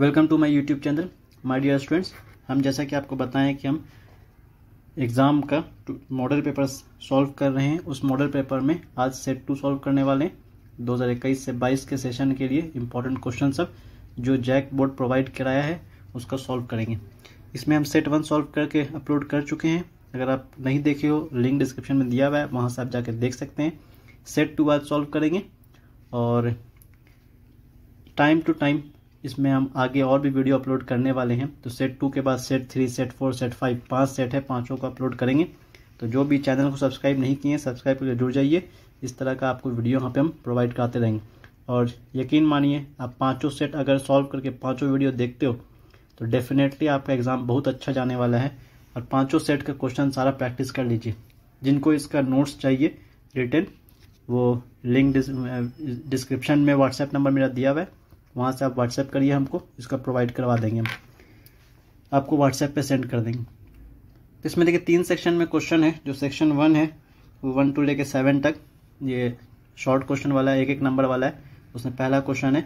welcome to my YouTube channel my dear students हम जैसा कि आपको बताएं कि हम एग्ज़ाम का मॉडल पेपर सॉल्व कर रहे हैं उस मॉडल पेपर में आज सेट टू सॉल्व करने वाले हैं 2021 से 22 के सेशन के लिए इम्पोर्टेंट क्वेश्चन सब जो जैक बोर्ड प्रोवाइड कराया है उसका सॉल्व करेंगे इसमें हम सेट वन सॉल्व करके अपलोड कर चुके हैं अगर आप नहीं देखे हो लिंक डिस्क्रिप्शन में दिया हुआ है वहाँ से आप जाकर देख सकते हैं सेट टू आज सॉल्व करेंगे और टाइम टू टाइम इसमें हम आगे और भी वीडियो अपलोड करने वाले हैं तो सेट टू के बाद set three set four set five पांच सेट है पांचों को अपलोड करेंगे तो जो भी चैनल को सब्सक्राइब नहीं किए हैं सब्सक्राइब करके जुड़ जाइए इस तरह का आपको वीडियो यहाँ पे हम प्रोवाइड कराते रहेंगे और यकीन मानिए आप पाँचों सेट अगर सॉल्व करके पाँचों वीडियो देखते हो तो डेफिनेटली आपका एग्ज़ाम बहुत अच्छा जाने वाला है और पाँचों सेट का क्वेश्चन सारा प्रैक्टिस कर लीजिए जिनको इसका नोट्स चाहिए रिटर्न वो लिंक डिस्क्रिप्शन में व्हाट्सएप नंबर मेरा दिया हुआ है वहाँ से आप व्हाट्सएप करिए हमको इसका प्रोवाइड करवा देंगे हम आपको व्हाट्सएप पे सेंड कर देंगे तो इसमें देखिए तीन सेक्शन में क्वेश्चन है जो सेक्शन वन है वो वन टू लेके सेवन तक ये शॉर्ट क्वेश्चन वाला है एक एक नंबर वाला है उसमें पहला क्वेश्चन है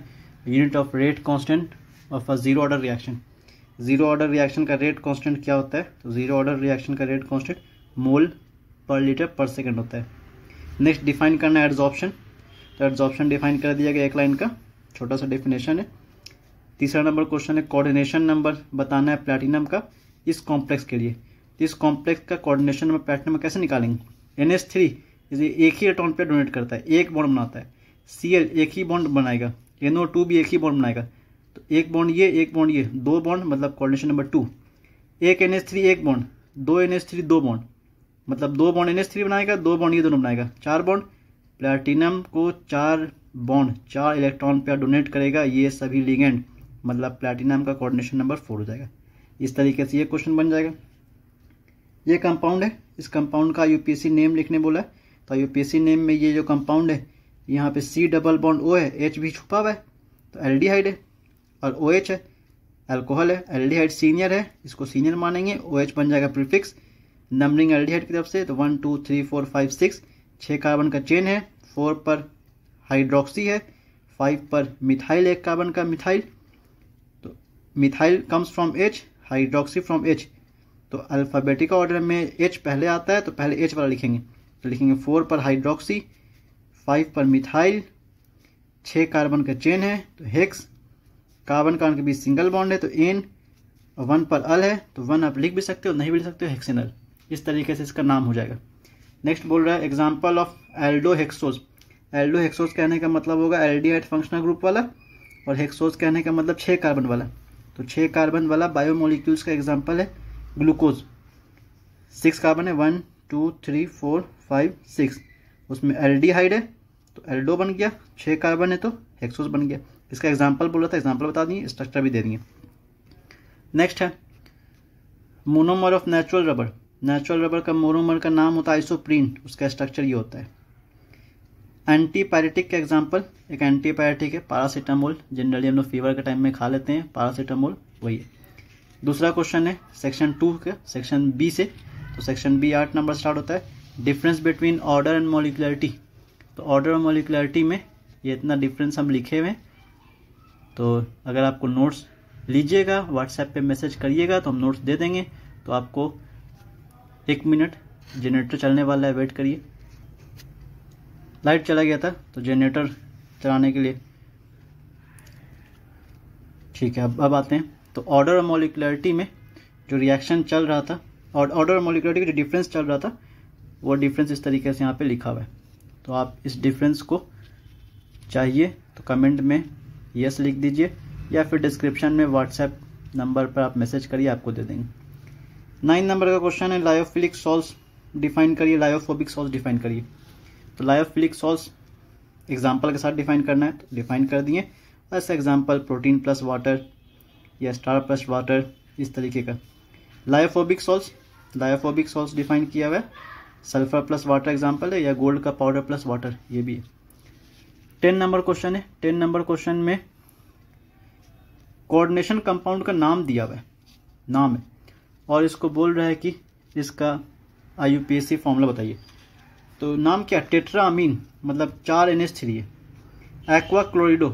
unit of rate constant of a zero order reaction zero order reaction का रेट कॉन्स्टेंट क्या होता है तो जीरो ऑर्डर रिएक्शन का रेट कॉन्स्टेंट मोल पर लीटर पर सेकेंड होता है नेक्स्ट डिफाइन करना है एड्स ऑप्शन तो एड्स ऑप्शन डिफाइन कर दिया गया एक लाइन का छोटा सा डेफिनेशन है तीसरा नंबर क्वेश्चन है कोऑर्डिनेशन नंबर बताना है प्लैटिनम का इस कॉम्प्लेक्स के लिए तो इस कॉम्प्लेक्स का कोऑर्डिनेशन नंबर प्लेटिनम कैसे निकालेंगे एन एस थ्री एक ही अटोन पर डोनेट करता है एक बॉन्ड बनाता है सी एल एक ही बॉन्ड बनाएगा एन ओ टू भी एक ही बॉन्ड बनाएगा तो एक बॉन्ड ये एक बॉन्ड ये दो बॉन्ड मतलब कोऑर्डिनेशन नंबर टू एक एन थ्री एक बॉन्ड दो एन थ्री दो बॉन्ड मतलब दो बॉन्ड एन थ्री बनाएगा दो बॉन्ड ये दोनों बनाएगा चार बॉन्ड प्लेटिनम को चार बॉन्ड चार इलेक्ट्रॉन पर डोनेट करेगा ये सभी लिगेंड मतलब प्लेटिनम का कोऑर्डिनेशन नंबर फोर हो जाएगा इस तरीके से ये क्वेश्चन बन जाएगा ये कंपाउंड है इस कंपाउंड का यूपीएससी नेम लिखने बोला है तो यूपीएससी नेम में ये जो कंपाउंड है यहाँ पे सी डबल बॉन्ड ओ है एच भी छुपा हुआ है तो एल है और ओ OH है एल्कोहल है एल सीनियर है इसको सीनियर मानेंगे ओ OH बन जाएगा प्रीफिक्स नंबरिंग एल की तरफ से तो one two three four five six छः कार्बन का चेन है फोर पर हाइड्रोक्सी है फाइव पर मिथाइल एक कार्बन का मिथाइल तो methyl comes from H hydroxy from H तो अल्फ़ाबेटिक ऑर्डर में एच पहले आता है तो पहले एच वाला लिखेंगे तो लिखेंगे फोर पर हाइड्रोक्सी फाइव पर मिथाइल छः कार्बन का चेन है तो हेक्स कार्बन कार्बन के बीच सिंगल बॉन्ड है तो एन वन पर अल है तो वन आप लिख भी सकते हो नहीं भी लिख सकते हो हेक्सिनल इस तरीके से इसका नाम हो जाएगा नेक्स्ट बोल रहा है example of aldo hexose aldo hexose कहने का मतलब होगा aldehyde functional group वाला और हेक्सोज कहने का मतलब छः कार्बन वाला तो छः कार्बन वाला बायोमोलिक्यूल्स का एग्जाम्पल है ग्लूकोज सिक्स कार्बन है one two three four five six उसमें एल्डिहाइड है तो एल्डो बन गया छः कार्बन है तो हेक्सोस बन गया इसका एग्जाम्पल बोला था एग्जाम्पल बता दिए स्ट्रक्चर भी दे दिए नेक्स्ट है monomer of natural rubber natural rubber का मोनोमर का नाम होता है आइसोप्रीन उसका स्ट्रक्चर ये होता है एंटीपायरेटिक का एग्जाम्पल एक एंटीपायरेटिक है पारासीटामोल जनरली हम लोग फीवर के टाइम में खा लेते हैं पारासीटामोल वही है दूसरा क्वेश्चन है सेक्शन टू का सेक्शन बी से तो सेक्शन बी आठ नंबर स्टार्ट होता है difference between order and molecularity तो ऑर्डर और मोलिकुलरिटी में ये इतना डिफरेंस हम लिखे हुए हैं तो अगर आपको नोट्स लीजिएगा व्हाट्सएप पे मैसेज करिएगा तो हम नोट्स दे देंगे तो आपको एक मिनट जनरेटर चलने वाला है वेट करिए लाइट चला गया था तो जनरेटर चलाने के लिए ठीक है अब अब आते हैं तो ऑर्डर और मोलिकुलरिटी में जो रिएक्शन चल रहा था और ऑर्डर और मोलिकुलरिटी का जो डिफरेंस चल रहा था वो डिफरेंस इस तरीके से यहाँ पे लिखा हुआ है तो आप इस डिफरेंस को चाहिए तो कमेंट में यस लिख दीजिए या फिर डिस्क्रिप्शन में व्हाट्सएप नंबर पर आप मैसेज करिए आपको दे देंगे नाइन नंबर का क्वेश्चन है लायोफिलिक सॉल्स डिफाइन करिए लायोफोबिक सॉल्स डिफाइन करिए तो फ्लायोफिलिक सॉल्स एग्जाम्पल के साथ डिफाइन करना है तो डिफाइन कर दिए बस एग्जाम्पल प्रोटीन प्लस वाटर या स्टार प्लस वाटर इस तरीके का lyophobic sols lyophobic sols define किया हुआ है सल्फर प्लस वाटर एग्जाम्पल है या गोल्ड का पाउडर प्लस वाटर ये भी है टेन नंबर क्वेश्चन है टेन नंबर क्वेश्चन में कोऑर्डिनेशन कंपाउंड का नाम दिया हुआ है नाम है और इसको बोल रहा है कि इसका आई यू फॉर्मूला बताइए तो नाम क्या टेट्रामीन मतलब चार एन एच थ्री है एक्वा क्लोरिडो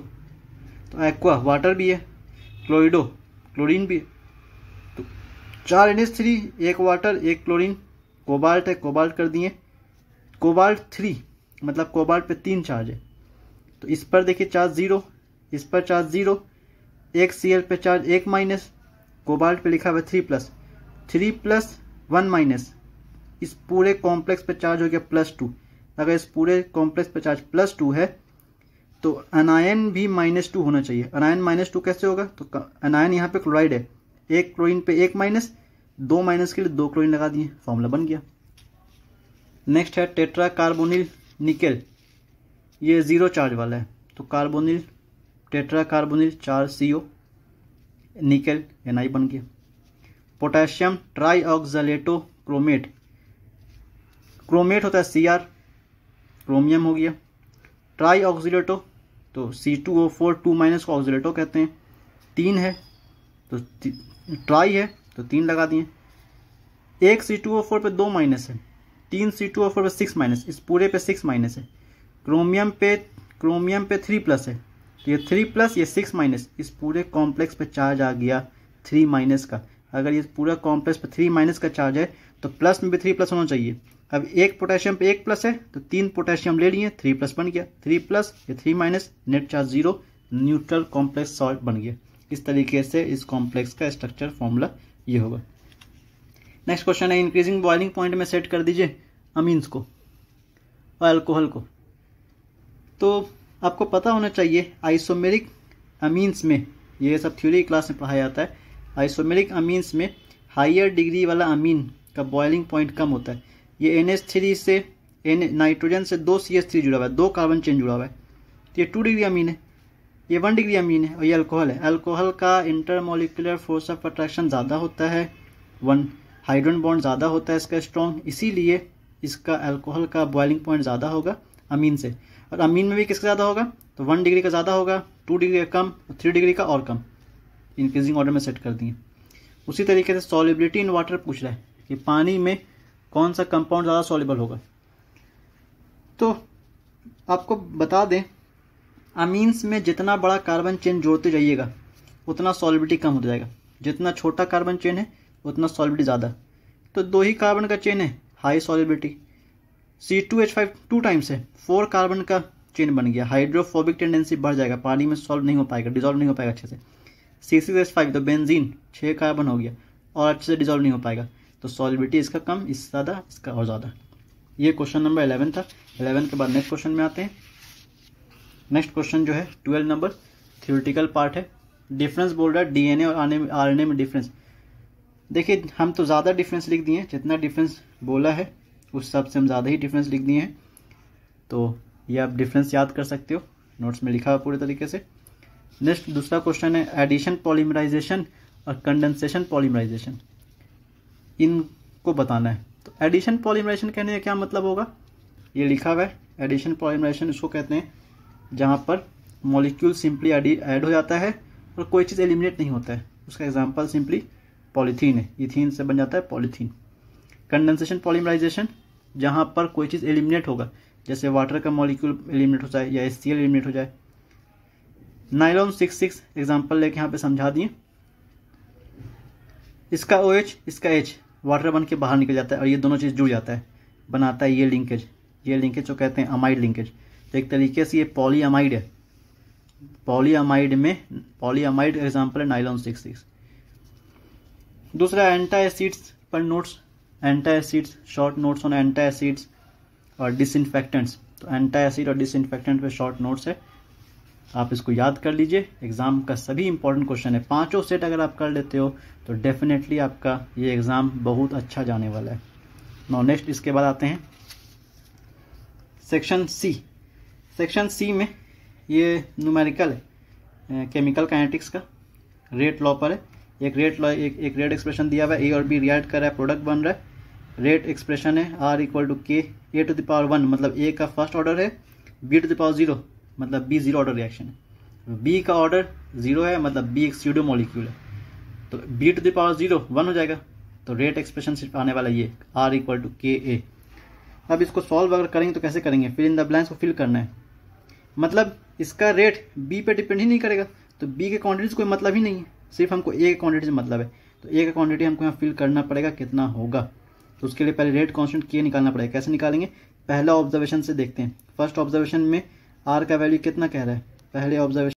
तो एक्वा वाटर भी है क्लोरिडो क्लोरीन भी है तो चार एन एच थ्री एक वाटर एक क्लोरीन कोबाल्ट है कोबाल्ट कर दिए कोबाल्ट थ्री मतलब कोबाल्ट पे तीन चार्ज है तो इस पर देखिए चार्ज ज़ीरो इस पर चार्ज ज़ीरो एक सी एल पे चार्ज एक माइनस कोबाल्ट पे लिखा हुआ है three plus three plus one minus इस पूरे कॉम्प्लेक्स पर चार्ज हो गया प्लस टू अगर इस पूरे कॉम्प्लेक्स पर चार्ज प्लस टू है तो अनायन भी माइनस टू होना चाहिए अनायन माइनस टू कैसे होगा तो अनायन यहाँ पे क्लोराइड है एक क्लोरीन पे एक माइनस दो माइनस के लिए दो क्लोरीन लगा दिए फॉर्मूला बन गया नेक्स्ट है टेट्रा कार्बोनिल निकेल ये ज़ीरो चार्ज वाला है तो कार्बोनिल टेट्रा कार्बोनिल चार सी ओ निकेल एन आई बन गया potassium tri oxalato chromate chromate होता है सी आर क्रोमियम हो गया ट्राई ऑक्सीटो तो C two O four two minus को ऑक्सीटो कहते हैं तीन है तो ट्राई है तो तीन लगा दिए एक सी टू ओ फोर पर दो माइनस है तीन सी टू ओ फोर पर सिक्स माइनस इस पूरे पे सिक्स माइनस है क्रोमियम पे क्रोमियम पे थ्री प्लस है तो ये थ्री प्लस ये सिक्स माइनस इस पूरे कॉम्प्लेक्स पे चार्ज आ गया थ्री माइनस का अगर ये पूरा कॉम्प्लेक्स पे थ्री माइनस का चार्ज है तो प्लस में भी थ्री प्लस होना चाहिए अब एक पोटेशियम पे एक प्लस है तो तीन पोटेशियम ले लिए थ्री प्लस बन गया थ्री प्लस या three minus net charge zero neutral complex salt बन गया इस तरीके से इस कॉम्प्लेक्स का स्ट्रक्चर फॉर्मूला ये होगा नेक्स्ट क्वेश्चन है इंक्रीजिंग बॉइलिंग पॉइंट में सेट कर दीजिए अमीन्स को और अल्कोहल को तो आपको पता होना चाहिए आइसोमेरिक अमीन्स में ये सब थ्योरी क्लास में पढ़ाया जाता है आइसोमेरिक अमीन्स में हायर डिग्री वाला अमीन का बॉइलिंग पॉइंट कम होता है ये एन एस थ्री से एन नाइट्रोजन से दो सी एस थ्री जुड़ा हुआ है दो कार्बन चेन जुड़ा हुआ है तो ये टू डिग्री अमीन है ये वन डिग्री अमीन है और ये अल्कोहल है अल्कोहल का इंटरमोलिकुलर फोर्स ऑफ अट्रैक्शन ज़्यादा होता है वन हाइड्रोजन बॉन्ड ज़्यादा होता है इसका स्ट्रॉन्ग इसीलिए इसका अल्कोहल का बॉइलिंग पॉइंट ज़्यादा होगा अमीन से और अमीन में भी किसका ज़्यादा होगा तो वन डिग्री का ज़्यादा होगा टू डिग्री का कम और थ्री डिग्री का और कम इंक्रीजिंग ऑर्डर में सेट कर दिए उसी तरीके से सॉलिबिलिटी इन वाटर पूछ रहा है कि पानी में कौन सा कंपाउंड ज़्यादा सॉल्यूबल होगा तो आपको बता दें अमीन्स में जितना बड़ा कार्बन चेन जोड़ते जाइएगा उतना सॉलिबिलिटी कम हो जाएगा जितना छोटा कार्बन चेन है उतना सॉलिबिलिटी ज़्यादा तो दो ही कार्बन का चेन है high solubility C two H five two times है फोर कार्बन का चेन बन गया हाइड्रोफोबिक टेंडेंसी बढ़ जाएगा पानी में सॉल्व नहीं हो पाएगा डिजॉल्व नहीं हो पाएगा अच्छे से सी सी एस फाइव तो बेंजीन छः कार्बन हो गया और अच्छे से डिजॉल्व नहीं हो पाएगा तो सॉलिबिलिटी इसका कम इससे ज़्यादा इसका और ज़्यादा ये क्वेश्चन नंबर इलेवन था एलेवन के बाद नेक्स्ट क्वेश्चन में आते हैं नेक्स्ट क्वेश्चन जो है ट्वेल्व नंबर थियोरटिकल पार्ट है डिफरेंस बोल रहा है डी और आर में डिफरेंस देखिए हम तो ज़्यादा डिफरेंस लिख दिए हैं जितना डिफरेंस बोला है उस हिसाब से हम ज़्यादा ही डिफरेंस लिख दिए हैं तो ये आप डिफरेंस याद कर सकते हो नोट्स में लिखा हुआ पूरे तरीके से नेक्स्ट दूसरा क्वेश्चन है एडिशन पॉलीमराइजेशन और कंडेंसेशन पॉलीमराइजेशन इनको बताना है तो एडिशन पॉलीमराइजेशन कहने का क्या मतलब होगा ये लिखा हुआ है एडिशन पॉलीमराइजेशन इसको कहते हैं जहाँ पर मॉलिक्यूल सिंपली ऐड हो जाता है और कोई चीज़ एलिमिनेट नहीं होता है उसका एग्जाम्पल सिंपली पॉलीथीन है इथीन से बन जाता है पॉलीथीन कंडेंसेशन पॉलीमराइजेशन जहाँ पर कोई चीज़ एलिमिनेट होगा जैसे वाटर का मॉलिक्यूल एलिमिनेट हो जाए या एस एलिमिनेट हो जाए नाइलॉन सिक्स सिक्स एग्जाम्पल लेके यहाँ पे समझा दिए इसका ओ OH, एच इसका एच वाटर बन के बाहर निकल जाता है और ये दोनों चीज़ जुड़ जाता है बनाता है ये लिंकेज ये लिंकेज जो कहते हैं अमाइड लिंकेज तो एक तरीके से ये पॉलीअमाइड है पॉलीअमाइड में पॉलीअमाइड एग्जाम्पल है नाइलॉन सिक्स सिक्स दूसरा एंटा एसिड्स पर notes antacids short notes on antacids और डिसइनफेक्टेंट्स तो एंटा एसिड और डिसइनफेक्टेंट पर शॉर्ट नोट्स है आप इसको याद कर लीजिए एग्ज़ाम का सभी इंपॉर्टेंट क्वेश्चन है पांचों सेट अगर आप कर लेते हो तो डेफिनेटली आपका ये एग्ज़ाम बहुत अच्छा जाने वाला है नो नेक्स्ट इसके बाद आते हैं सेक्शन सी सेक्शन सी में ये न्यूमेरिकल है केमिकल काइनेटिक्स का रेट लॉ पर है एक रेट लॉ एक एक रेट एक्सप्रेशन दिया हुआ है ए और बी रिएक्ट कर रहा है प्रोडक्ट बन रहा है रेट एक्सप्रेशन है R equal to K A to the power one मतलब ए का फर्स्ट ऑर्डर है B to the power zero मतलब बी जीरो ऑर्डर रिएक्शन है बी का ऑर्डर जीरो है मतलब बी एक सीडो मॉलिक्यूल है तो B to the power zero one हो जाएगा तो रेट एक्सप्रेशन सिर्फ आने वाला ये आर इक्वल टू के ए अब इसको सॉल्व अगर करेंगे तो कैसे करेंगे फिल इन द ब्लैंक्स को फिल करना है मतलब इसका रेट बी पे डिपेंड ही नहीं करेगा तो बी के क्वान्टिटीज कोई मतलब ही नहीं है सिर्फ हमको ए के क्वान्टिटी से मतलब है तो ए का क्वांटिटी हमको यहाँ फिल करना पड़ेगा कितना होगा तो उसके लिए पहले रेट कॉन्स्टेंट के निकालना पड़ेगा कैसे निकालेंगे पहला ऑब्जर्वेशन से देखते हैं फर्स्ट ऑब्जर्वेशन में आर का वैल्यू कितना कह रहा है पहले observation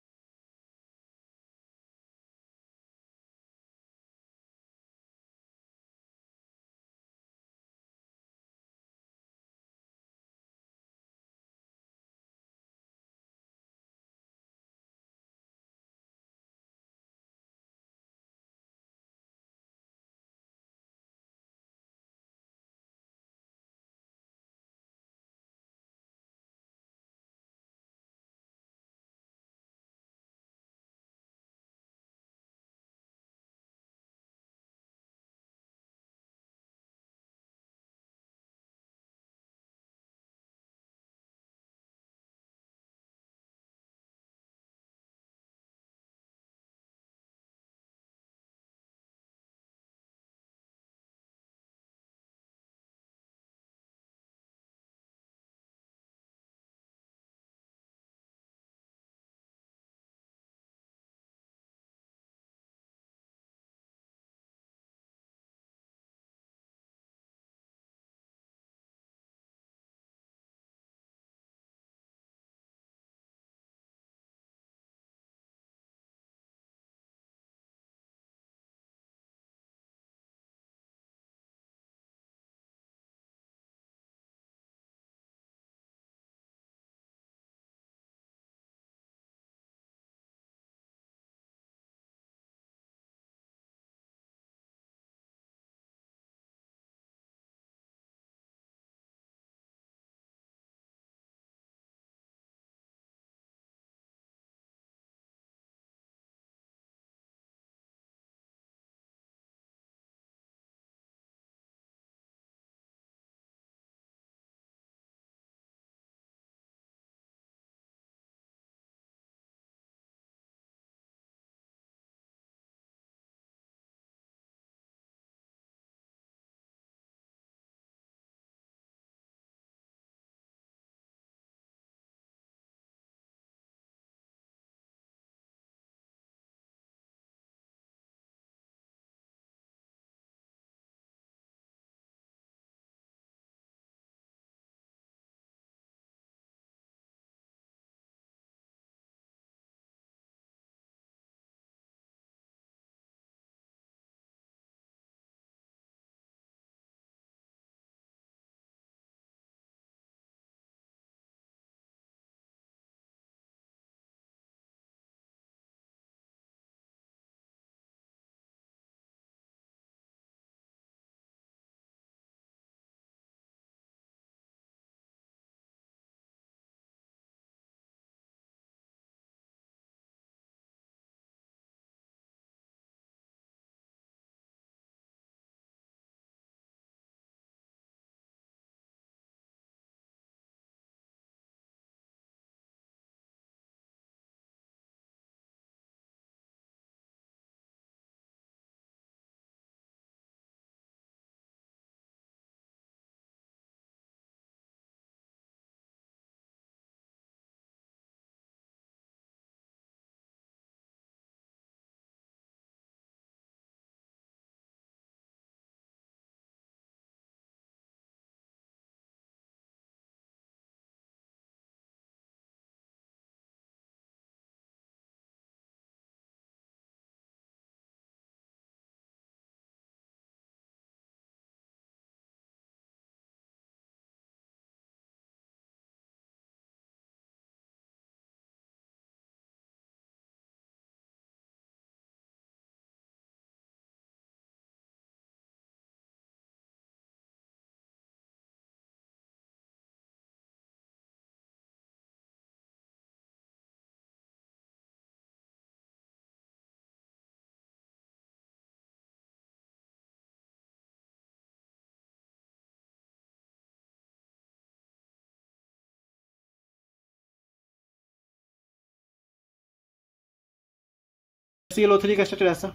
C L O three का स्ट्रक्चर ऐसा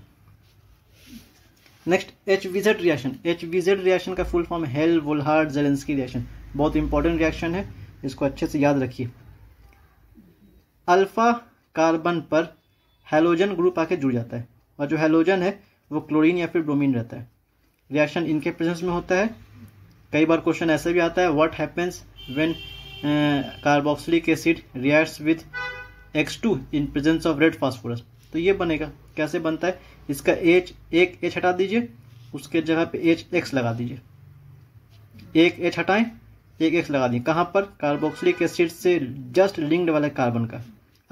next H V Z reaction H V Z reaction का full form Hell Volhard Zelinsky reaction बहुत इंपॉर्टेंट रिएक्शन है इसको अच्छे से याद रखिए अल्फा कार्बन पर हेलोजन ग्रुप आके जुड़ जाता है और जो हेलोजन है वो क्लोरीन या फिर ब्रोमीन रहता है रिएक्शन इनके प्रेजेंस में होता है कई बार क्वेश्चन ऐसे भी आता है what happens when carboxylic acid reacts with X two in presence of red phosphorus तो ये बनेगा कैसे बनता है इसका एच एक एच हटा दीजिए उसके जगह पे एच एक्स लगा दीजिए एक एच हटाएं एक एक्स लगा दिए कहाँ पर कार्बोक्सिलिक एसिड से जस्ट लिंक्ड वाले कार्बन का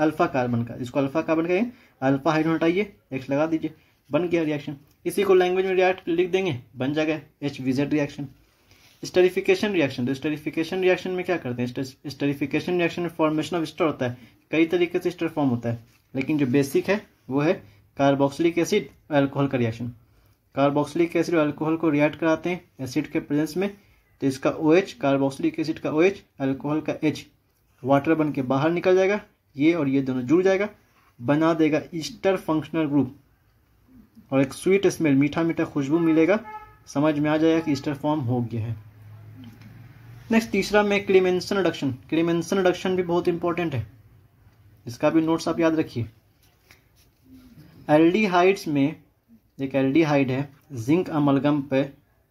अल्फा कार्बन का इसको अल्फा कार्बन कहें अल्फा हाइड्रोन हटाइए एक्स लगा दीजिए बन गया रिएक्शन इसी को लैंग्वेज में रिएक्ट लिख देंगे बन जाएगा H V Z reaction esterification reaction तो स्टरिफिकेशन रिएक्शन में क्या करते हैं स्टरिफिकेशन रिएक्शन में फॉर्मेशन ऑफ स्टर होता है कई तरीके से स्टर फॉर्म होता है लेकिन जो बेसिक है वो है कार्बोक्सिलिक एसिड और एल्कोहल का रिएक्शन कार्बोक्सिलिक एसिड और एल्कोहल को रिएक्ट कराते हैं एसिड के प्रेजेंस में तो इसका ओ OH, कार्बोक्सिलिक एसिड का ओ OH, एल्कोहल का एच वाटर बन के बाहर निकल जाएगा ये और ये दोनों जुड़ जाएगा बना देगा ईस्टर फंक्शनल ग्रुप और एक स्वीट स्मेल मीठा मीठा खुशबू मिलेगा समझ में आ जाएगा कि ईस्टर फॉर्म हो गया है नेक्स्ट तीसरा में क्लीमेंसन रिडक्शन क्लीमेंसन रिडक्शन भी बहुत इंपॉर्टेंट है इसका भी नोट्स आप याद रखिए एल्डिहाइड्स में एक एल्डिहाइड है जिंक अमलगम पे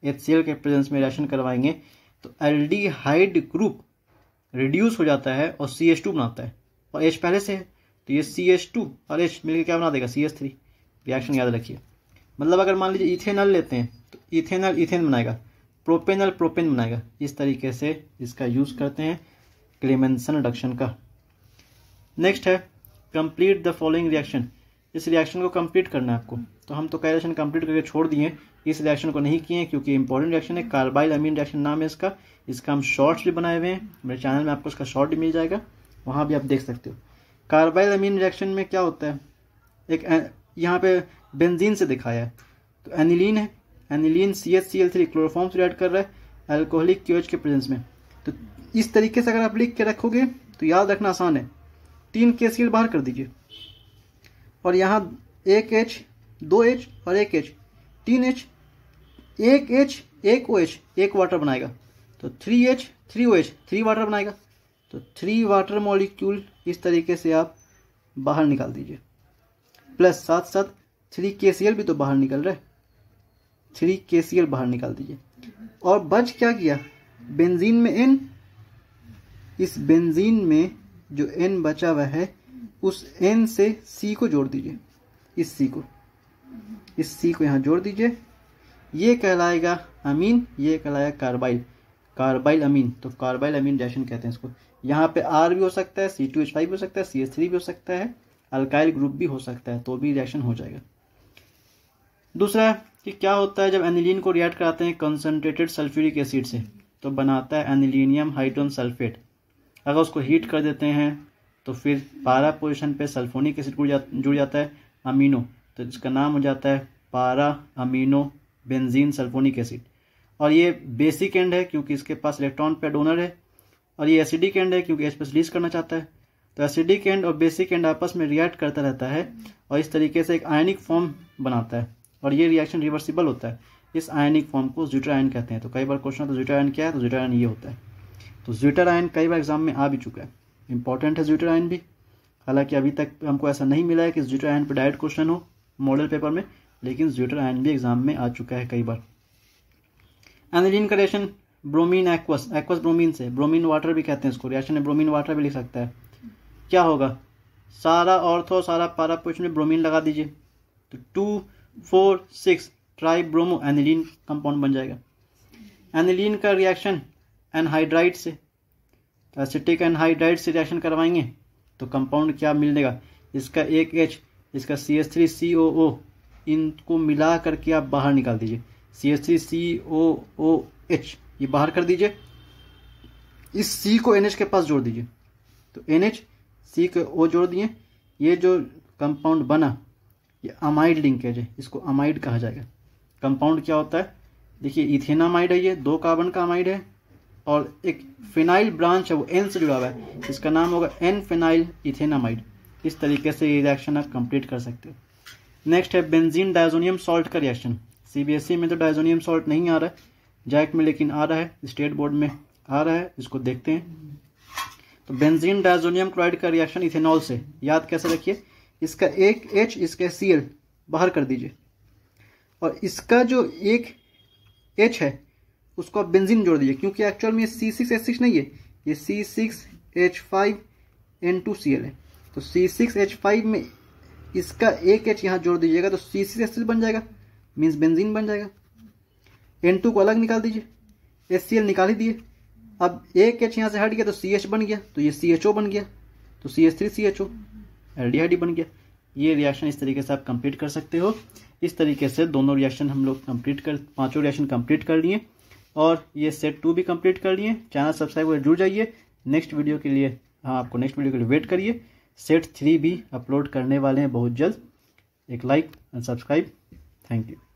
एच के प्रेजेंस में रिएक्शन करवाएंगे तो एल्डिहाइड ग्रुप रिड्यूस हो जाता है और सी टू बनाता है और एच पहले से है तो ये सी टू और एच मिलकर क्या बना देगा सी एस थ्री रिएक्शन याद रखिए मतलब अगर मान लीजिए इथेनल लेते हैं तो इथेनल इथेन बनाएगा प्रोपेनल प्रोपेन बनाएगा इस तरीके से इसका यूज़ करते हैं क्लेमेंसन रिडक्शन का नेक्स्ट है कंप्लीट द फॉलोइंग रिएक्शन इस रिएक्शन को कंप्लीट करना है आपको तो हम तो कई रिएक्शन कंप्लीट करके छोड़ दिए इस रिएक्शन को नहीं किए क्योंकि इंपॉर्टेंट रिएक्शन है कार्बाइल अमीन रिएक्शन नाम है इसका इसका हम शॉर्ट्स भी बनाए हुए हैं मेरे चैनल में आपको इसका शॉर्ट भी मिल जाएगा वहाँ भी आप देख सकते हो कार्बाइल अमीन रिएक्शन में क्या होता है एक यहाँ पे बेंजीन से दिखाया है तो एनिलीन है aniline C H C L three chloroform से रिएक्ट कर रहा है एल्कोहलिक क्यूएच के प्रेजेंस में तो इस तरीके से अगर आप लिख के रखोगे तो याद रखना आसान है तीन के लिए बाहर कर दीजिए और यहाँ एक एच दो एच और एक एच तीन एच एक एच एक ओ एच एक वाटर बनाएगा तो three H three O H three water बनाएगा तो थ्री वाटर मॉलिक्यूल इस तरीके से आप बाहर निकाल दीजिए प्लस साथ साथ थ्री के सी एल भी तो बाहर निकल रहा है थ्री के सी एल बाहर निकाल दीजिए और बच क्या किया बेंजीन में एन इस बेंजीन में जो एन बचा हुआ है उस एन से सी को जोड़ दीजिए इस सी को इस सी को यहाँ जोड़ दीजिए ये कहलाएगा अमीन ये कहलाएगा कार्बाइल कार्बाइल अमीन तो कार्बाइल अमीन डैशन कहते हैं इसको यहाँ पे आर भी हो सकता है सी टू एच फाइव भी हो सकता है सी एच थ्री भी हो सकता है अल्काइल ग्रुप भी हो सकता है तो भी रिएक्शन हो जाएगा दूसरा कि क्या होता है जब एनिलीन को रिएक्ट कराते हैं कंसनट्रेटेड सल्फ्यूरिक एसिड से तो बनाता है एनिलीनियम हाइड्रोन सल्फेट अगर उसको हीट कर देते हैं तो फिर पारा पोजिशन पर सल्फोनिक एसिड जुड़ जा जुड़ जाता है अमीनो तो इसका नाम हो जाता है पारा अमीनो बेंजीन सल्फोनिक एसिड और ये बेसिक एंड है क्योंकि इसके पास इलेक्ट्रॉन पे डोनर है और ये एसिडिक एंड है क्योंकि एच रिलीज करना चाहता है तो एसिडिक एंड और बेसिक एंड आपस में रिएक्ट करता रहता है और इस तरीके से एक आयनिक फॉर्म बनाता है और ये रिएक्शन रिवर्सिबल होता है इस आयनिक फॉर्म को ज्यूटर आयन कहते हैं तो कई बार क्वेश्चन तो ज्यूटर आयन क्या है तो ज्यूटर आयन ये होता है तो ज्यूटर आयन कई बार एग्जाम में आ भी चुका है इंपॉर्टेंट है ज्यूटर आयन भी हालांकि अभी तक हमको ऐसा नहीं मिला है कि ज्यूटर आयन पर डायरेक्ट क्वेश्चन हो मॉडल पेपर में लेकिन ज्यूटर आयन भी एग्जाम में आ चुका है कई बार एनर्जीन का reaction bromine aqueous aqueous bromine से ब्रोमीन वाटर भी कहते हैं इसको रिएक्शन में ब्रोमीन वाटर भी लिख सकता है क्या होगा सारा ऑर्थो सारा पारा पोजिशन में ब्रोमीन लगा दीजिए तो two four six tri bromo aniline compound बन जाएगा एनिलीन का रिएक्शन एनहाइड्राइड से एसिटिक एनहाइड्राइड से रिएक्शन करवाएंगे तो कंपाउंड क्या मिलेगा इसका एक एच इसका सी एस थ्री सी ओ ओ इनको मिला करके आप बाहर निकाल दीजिए C S three C O O H ये बाहर कर दीजिए इस सी को एन एच के पास जोड़ दीजिए तो एन एच सी को ओ जोड़ दिए ये जो कंपाउंड बना ये अमाइड लिंकेज है इसको अमाइड कहा जाएगा कंपाउंड क्या होता है देखिए इथेनामाइड है ये दो कार्बन का अमाइड है और एक फिनाइल ब्रांच है वो एन से जुड़ा हुआ है इसका नाम होगा एन फिनाइल इथेनामाइड इस तरीके से ये रिएक्शन आप कंप्लीट कर सकते हो नेक्स्ट है बेंजीन डायजोनियम सॉल्ट का रिएक्शन सीबीएसई e में तो डायजोनियम सॉल्ट नहीं आ रहा है जैक में लेकिन आ रहा है स्टेट बोर्ड में आ रहा है इसको देखते हैं तो बेंजीन डायजोनियम क्लोराइड का रिएक्शन इथेनॉल से याद कैसे रखिए इसका एक एच इसका सी बाहर कर दीजिए और इसका जो एक एच है उसको आप बेंजीन जोड़ दीजिए क्योंकि एक्चुअल में ये सी सिक्स एच सिक्स नहीं है ये C six H five N two C L है तो सी सिक्स एच फाइव में इसका एक एच यहाँ जोड़ दीजिएगा तो सी सिक्स एच सिक्स बन जाएगा मीन्स बेंजीन बन जाएगा एन टू को अलग निकाल दीजिए एच सी एल निकाल ही दिए अब एक एच यहाँ से हट गया तो सी एच बन गया तो ये सी एच ओ बन गया तो C H three C H O L D I D बन गया ये रिएक्शन इस तरीके से आप कंप्लीट कर सकते हो इस तरीके से दोनों रिएक्शन हम लोग कंप्लीट कर पांचों रिएक्शन कंप्लीट कर लिए और ये सेट टू भी कंप्लीट कर लिए चैनल सब्सक्राइब कर जुड़ जाइए नेक्स्ट वीडियो के लिए हाँ आपको नेक्स्ट वीडियो के लिए वेट करिए सेट थ्री भी अपलोड करने वाले हैं बहुत जल्द एक like and subscribe thank you